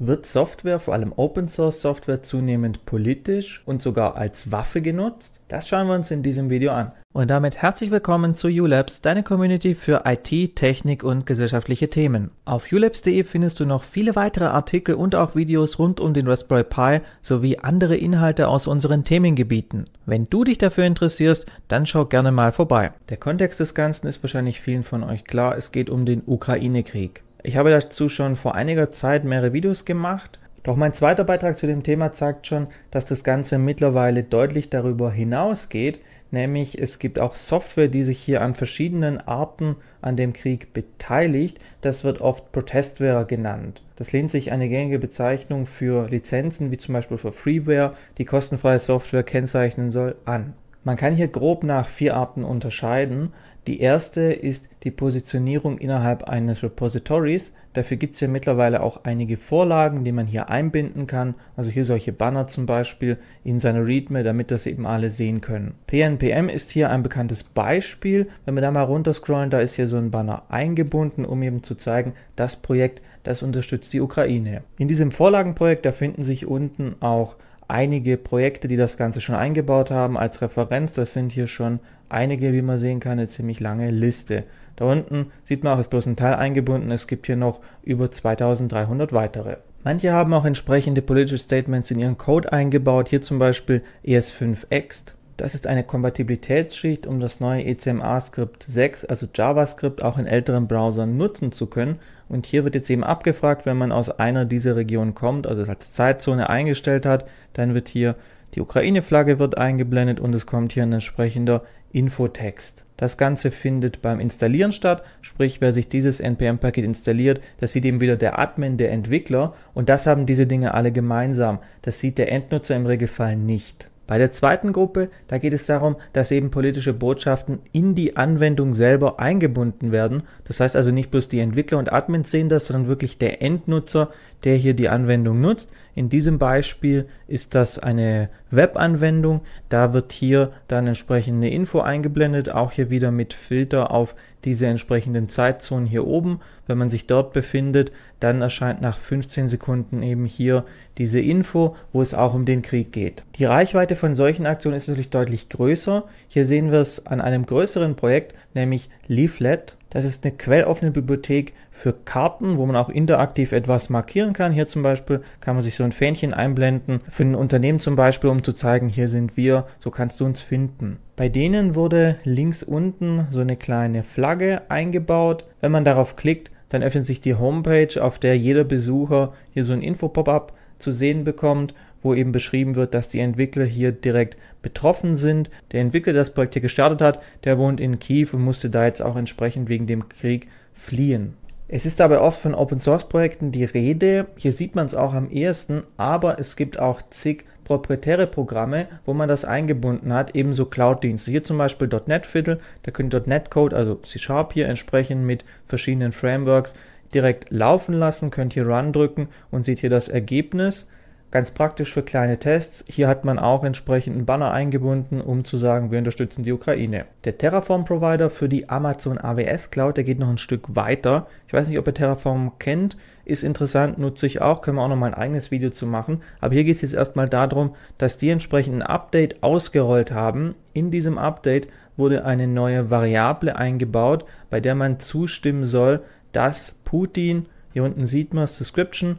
Wird Software, vor allem Open Source Software, zunehmend politisch und sogar als Waffe genutzt? Das schauen wir uns in diesem Video an. Und damit herzlich willkommen zu ULabs, deine Community für IT, Technik und gesellschaftliche Themen. Auf ulabs.de findest du noch viele weitere Artikel und auch Videos rund um den Raspberry Pi sowie andere Inhalte aus unseren Themengebieten. Wenn du dich dafür interessierst, dann schau gerne mal vorbei. Der Kontext des Ganzen ist wahrscheinlich vielen von euch klar, es geht um den Ukraine-Krieg. Ich habe dazu schon vor einiger Zeit mehrere Videos gemacht. Doch mein zweiter Beitrag zu dem Thema zeigt schon, dass das Ganze mittlerweile deutlich darüber hinausgeht, nämlich es gibt auch Software, die sich hier an verschiedenen Arten an dem Krieg beteiligt. Das wird oft Protestware genannt. Das lehnt sich eine gängige Bezeichnung für Lizenzen, wie zum Beispiel für Freeware, die kostenfreie Software kennzeichnen soll, an. Man kann hier grob nach vier Arten unterscheiden. Die erste ist die Positionierung innerhalb eines Repositories. Dafür gibt es ja mittlerweile auch einige Vorlagen, die man hier einbinden kann. Also hier solche Banner zum Beispiel in seine README, damit das eben alle sehen können. PNPM ist hier ein bekanntes Beispiel. Wenn wir da mal runterscrollen, da ist hier so ein Banner eingebunden, um eben zu zeigen, das Projekt, das unterstützt die Ukraine. In diesem Vorlagenprojekt, da finden sich unten auch einige Projekte, die das Ganze schon eingebaut haben als Referenz. Das sind hier schon einige, wie man sehen kann, eine ziemlich lange Liste. Da unten sieht man auch, es ist bloß ein Teil eingebunden, es gibt hier noch über 2300 weitere. Manche haben auch entsprechende politische Statements in ihren Code eingebaut, hier zum Beispiel ES5ext. Das ist eine Kompatibilitätsschicht, um das neue ECMA-Skript 6, also JavaScript, auch in älteren Browsern nutzen zu können. Und hier wird jetzt eben abgefragt, wenn man aus einer dieser Regionen kommt, also als Zeitzone eingestellt hat, dann wird hier die Ukraine-Flagge wird eingeblendet und es kommt hier ein entsprechender Infotext. Das Ganze findet beim Installieren statt, sprich wer sich dieses NPM-Paket installiert, das sieht eben wieder der Admin, der Entwickler und das haben diese Dinge alle gemeinsam. Das sieht der Endnutzer im Regelfall nicht. Bei der zweiten Gruppe, da geht es darum, dass eben politische Botschaften in die Anwendung selber eingebunden werden. Das heißt also nicht bloß die Entwickler und Admins sehen das, sondern wirklich der Endnutzer, der hier die Anwendung nutzt. In diesem Beispiel ist das eine Web-Anwendung. Da wird hier dann entsprechende Info eingeblendet, auch hier wieder mit Filter auf diese entsprechenden Zeitzonen hier oben. Wenn man sich dort befindet, dann erscheint nach 15 Sekunden eben hier diese Info, wo es auch um den Krieg geht. Die Reichweite von solchen Aktionen ist natürlich deutlich größer. Hier sehen wir es an einem größeren Projekt, nämlich Leaflet. Das ist eine quelloffene Bibliothek für Karten, wo man auch interaktiv etwas markieren kann. Hier zum Beispiel kann man sich so ein Fähnchen einblenden für ein Unternehmen zum Beispiel, um zu zeigen, hier sind wir, so kannst du uns finden. Bei denen wurde links unten so eine kleine Flagge eingebaut. Wenn man darauf klickt, dann öffnet sich die Homepage, auf der jeder Besucher hier so ein Info-Pop-up zu sehen bekommt wo eben beschrieben wird, dass die Entwickler hier direkt betroffen sind. Der Entwickler, der das Projekt hier gestartet hat, der wohnt in Kiew und musste da jetzt auch entsprechend wegen dem Krieg fliehen. Es ist dabei oft von Open-Source-Projekten die Rede, hier sieht man es auch am ehesten, aber es gibt auch zig proprietäre Programme, wo man das eingebunden hat, ebenso Cloud-Dienste. Hier zum Beispiel .NET Fiddle, da könnt ihr .NET Code, also C-Sharp hier entsprechend mit verschiedenen Frameworks direkt laufen lassen, könnt hier Run drücken und seht hier das Ergebnis. Ganz praktisch für kleine Tests. Hier hat man auch entsprechend einen Banner eingebunden, um zu sagen, wir unterstützen die Ukraine. Der Terraform Provider für die Amazon AWS Cloud, der geht noch ein Stück weiter. Ich weiß nicht, ob ihr Terraform kennt. Ist interessant, nutze ich auch. Können wir auch noch mal ein eigenes Video zu machen. Aber hier geht es jetzt erstmal darum, dass die entsprechenden Update ausgerollt haben. In diesem Update wurde eine neue Variable eingebaut, bei der man zustimmen soll, dass Putin, hier unten sieht man es, Description,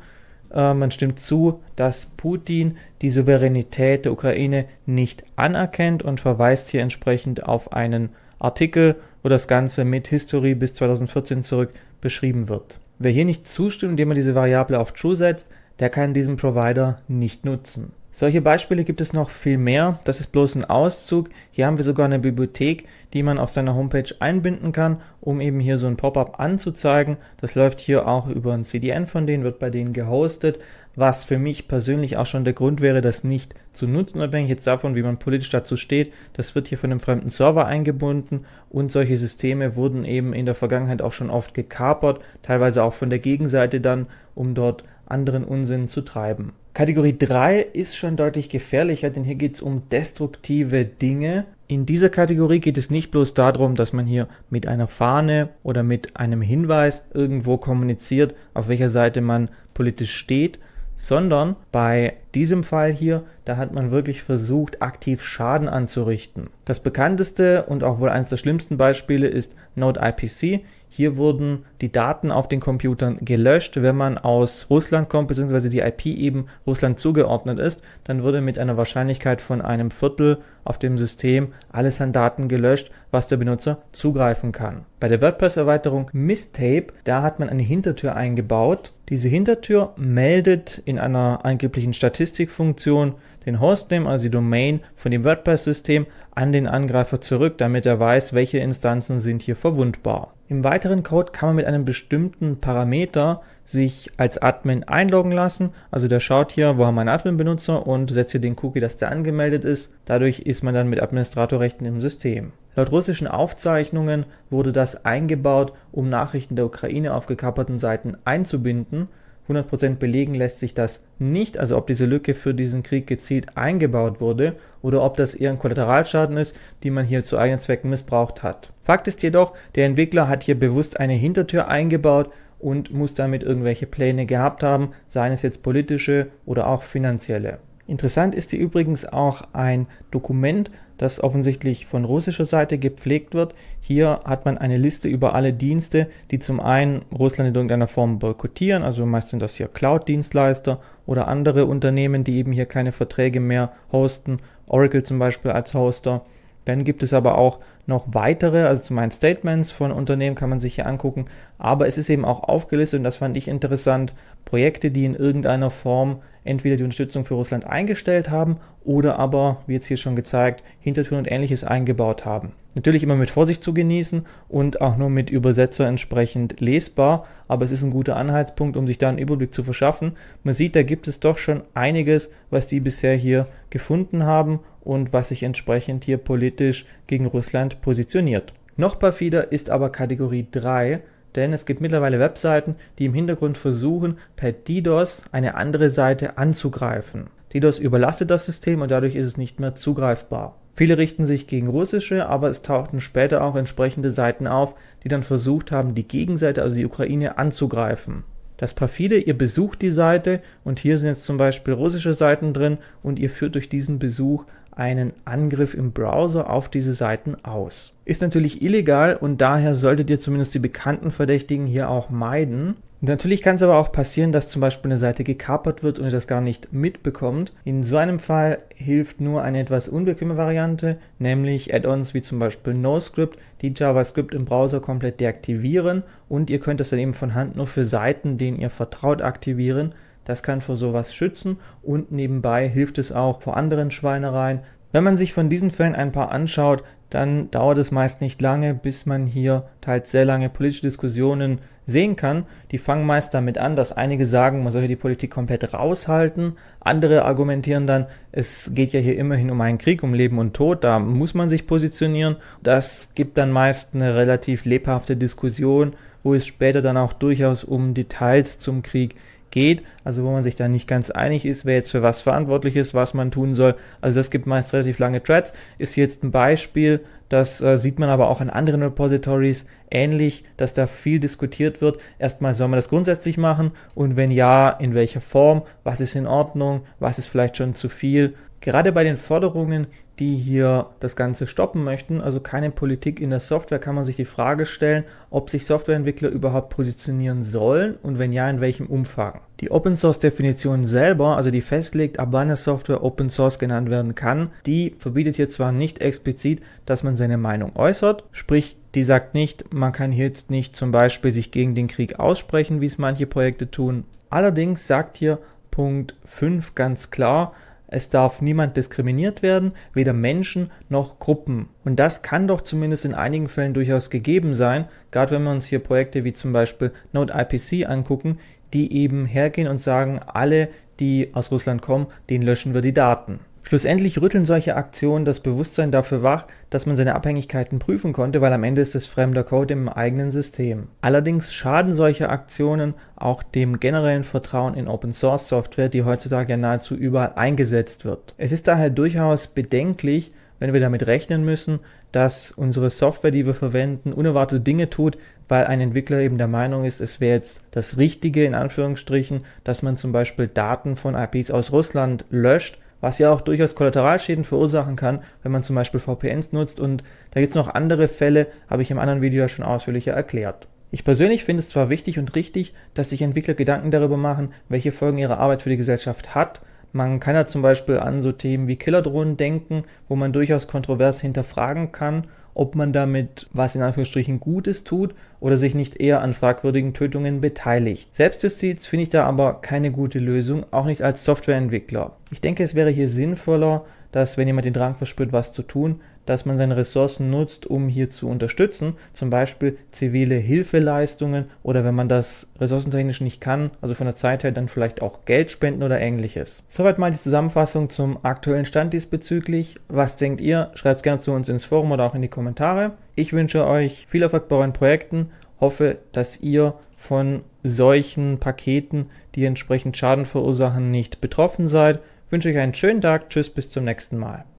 ähm, man stimmt zu, dass Putin die Souveränität der Ukraine nicht anerkennt und verweist hier entsprechend auf einen Artikel, wo das Ganze mit History bis 2014 zurück beschrieben wird. Wer hier nicht zustimmt, indem er diese Variable auf True setzt, der kann diesen Provider nicht nutzen. Solche Beispiele gibt es noch viel mehr. Das ist bloß ein Auszug. Hier haben wir sogar eine Bibliothek, die man auf seiner Homepage einbinden kann, um eben hier so ein Pop-up anzuzeigen. Das läuft hier auch über ein CDN von denen, wird bei denen gehostet, was für mich persönlich auch schon der Grund wäre, das nicht zu nutzen, unabhängig jetzt davon, wie man politisch dazu steht. Das wird hier von einem fremden Server eingebunden und solche Systeme wurden eben in der Vergangenheit auch schon oft gekapert, teilweise auch von der Gegenseite dann, um dort anderen Unsinn zu treiben. Kategorie 3 ist schon deutlich gefährlicher, denn hier geht es um destruktive Dinge. In dieser Kategorie geht es nicht bloß darum, dass man hier mit einer Fahne oder mit einem Hinweis irgendwo kommuniziert, auf welcher Seite man politisch steht, sondern bei diesem Fall hier, da hat man wirklich versucht, aktiv Schaden anzurichten. Das bekannteste und auch wohl eines der schlimmsten Beispiele ist Node IPC. Hier wurden die Daten auf den Computern gelöscht. Wenn man aus Russland kommt, beziehungsweise die IP eben Russland zugeordnet ist, dann wurde mit einer Wahrscheinlichkeit von einem Viertel auf dem System alles an Daten gelöscht, was der Benutzer zugreifen kann. Bei der WordPress-Erweiterung Mistape, da hat man eine Hintertür eingebaut. Diese Hintertür meldet in einer angeblichen Statistik, Statistikfunktion den Hostname, also die Domain von dem WordPress-System an den Angreifer zurück, damit er weiß, welche Instanzen sind hier verwundbar. Im weiteren Code kann man mit einem bestimmten Parameter sich als Admin einloggen lassen. Also der schaut hier, wo haben wir einen Admin-Benutzer und setzt hier den Cookie, dass der angemeldet ist. Dadurch ist man dann mit Administratorrechten im System. Laut russischen Aufzeichnungen wurde das eingebaut, um Nachrichten der Ukraine auf gekapperten Seiten einzubinden 100% belegen lässt sich das nicht, also ob diese Lücke für diesen Krieg gezielt eingebaut wurde oder ob das eher ein Kollateralschaden ist, die man hier zu eigenen Zwecken missbraucht hat. Fakt ist jedoch, der Entwickler hat hier bewusst eine Hintertür eingebaut und muss damit irgendwelche Pläne gehabt haben, seien es jetzt politische oder auch finanzielle. Interessant ist hier übrigens auch ein Dokument, das offensichtlich von russischer Seite gepflegt wird. Hier hat man eine Liste über alle Dienste, die zum einen Russland in irgendeiner Form boykottieren, also meist sind das hier Cloud-Dienstleister oder andere Unternehmen, die eben hier keine Verträge mehr hosten, Oracle zum Beispiel als Hoster. Dann gibt es aber auch noch weitere, also zum einen Statements von Unternehmen kann man sich hier angucken, aber es ist eben auch aufgelistet und das fand ich interessant, Projekte, die in irgendeiner Form entweder die Unterstützung für Russland eingestellt haben oder aber, wie jetzt hier schon gezeigt, Hintertüren und ähnliches eingebaut haben. Natürlich immer mit Vorsicht zu genießen und auch nur mit Übersetzer entsprechend lesbar, aber es ist ein guter Anhaltspunkt, um sich da einen Überblick zu verschaffen. Man sieht, da gibt es doch schon einiges, was die bisher hier gefunden haben und was sich entsprechend hier politisch gegen Russland positioniert. Noch perfider ist aber Kategorie 3, denn es gibt mittlerweile Webseiten, die im Hintergrund versuchen, per DDoS eine andere Seite anzugreifen. DDoS überlastet das System und dadurch ist es nicht mehr zugreifbar. Viele richten sich gegen russische, aber es tauchten später auch entsprechende Seiten auf, die dann versucht haben, die Gegenseite, also die Ukraine, anzugreifen. Das perfide, ihr besucht die Seite und hier sind jetzt zum Beispiel russische Seiten drin und ihr führt durch diesen Besuch einen Angriff im Browser auf diese Seiten aus. Ist natürlich illegal und daher solltet ihr zumindest die bekannten Verdächtigen hier auch meiden. natürlich kann es aber auch passieren, dass zum Beispiel eine Seite gekapert wird und ihr das gar nicht mitbekommt. In so einem Fall hilft nur eine etwas unbequeme Variante, nämlich Add-ons wie zum Beispiel NoScript, die JavaScript im Browser komplett deaktivieren und ihr könnt das dann eben von Hand nur für Seiten, denen ihr vertraut, aktivieren das kann vor sowas schützen und nebenbei hilft es auch vor anderen Schweinereien. Wenn man sich von diesen Fällen ein paar anschaut, dann dauert es meist nicht lange, bis man hier teils sehr lange politische Diskussionen sehen kann. Die fangen meist damit an, dass einige sagen, man soll hier die Politik komplett raushalten. Andere argumentieren dann, es geht ja hier immerhin um einen Krieg, um Leben und Tod, da muss man sich positionieren. Das gibt dann meist eine relativ lebhafte Diskussion, wo es später dann auch durchaus um Details zum Krieg geht geht, also wo man sich da nicht ganz einig ist, wer jetzt für was verantwortlich ist, was man tun soll. Also das gibt meist relativ lange Threads, ist jetzt ein Beispiel, das äh, sieht man aber auch in anderen Repositories ähnlich, dass da viel diskutiert wird. Erstmal soll man das grundsätzlich machen und wenn ja, in welcher Form, was ist in Ordnung, was ist vielleicht schon zu viel. Gerade bei den Forderungen die hier das Ganze stoppen möchten, also keine Politik in der Software, kann man sich die Frage stellen, ob sich Softwareentwickler überhaupt positionieren sollen und wenn ja, in welchem Umfang. Die Open Source Definition selber, also die festlegt, ab wann eine Software Open Source genannt werden kann, die verbietet hier zwar nicht explizit, dass man seine Meinung äußert, sprich, die sagt nicht, man kann hier jetzt nicht zum Beispiel sich gegen den Krieg aussprechen, wie es manche Projekte tun. Allerdings sagt hier Punkt 5 ganz klar, es darf niemand diskriminiert werden, weder Menschen noch Gruppen. Und das kann doch zumindest in einigen Fällen durchaus gegeben sein, gerade wenn wir uns hier Projekte wie zum Beispiel Node IPC angucken, die eben hergehen und sagen, alle, die aus Russland kommen, den löschen wir die Daten. Schlussendlich rütteln solche Aktionen das Bewusstsein dafür wach, dass man seine Abhängigkeiten prüfen konnte, weil am Ende ist es fremder Code im eigenen System. Allerdings schaden solche Aktionen auch dem generellen Vertrauen in Open Source Software, die heutzutage ja nahezu überall eingesetzt wird. Es ist daher durchaus bedenklich, wenn wir damit rechnen müssen, dass unsere Software, die wir verwenden, unerwartete Dinge tut, weil ein Entwickler eben der Meinung ist, es wäre jetzt das Richtige in Anführungsstrichen, dass man zum Beispiel Daten von IPs aus Russland löscht, was ja auch durchaus Kollateralschäden verursachen kann, wenn man zum Beispiel VPNs nutzt. Und da gibt es noch andere Fälle, habe ich im anderen Video ja schon ausführlicher erklärt. Ich persönlich finde es zwar wichtig und richtig, dass sich Entwickler Gedanken darüber machen, welche Folgen ihre Arbeit für die Gesellschaft hat. Man kann ja zum Beispiel an so Themen wie Killerdrohnen denken, wo man durchaus kontrovers hinterfragen kann ob man damit was in Anführungsstrichen Gutes tut oder sich nicht eher an fragwürdigen Tötungen beteiligt. Selbstjustiz finde ich da aber keine gute Lösung, auch nicht als Softwareentwickler. Ich denke, es wäre hier sinnvoller, dass wenn jemand den Drang verspürt, was zu tun, dass man seine Ressourcen nutzt, um hier zu unterstützen, zum Beispiel zivile Hilfeleistungen oder wenn man das ressourcentechnisch nicht kann, also von der Zeit her dann vielleicht auch Geld spenden oder ähnliches. Soweit mal die Zusammenfassung zum aktuellen Stand diesbezüglich. Was denkt ihr? Schreibt es gerne zu uns ins Forum oder auch in die Kommentare. Ich wünsche euch viel Erfolg bei euren Projekten, hoffe, dass ihr von solchen Paketen, die entsprechend Schaden verursachen, nicht betroffen seid. wünsche euch einen schönen Tag, tschüss, bis zum nächsten Mal.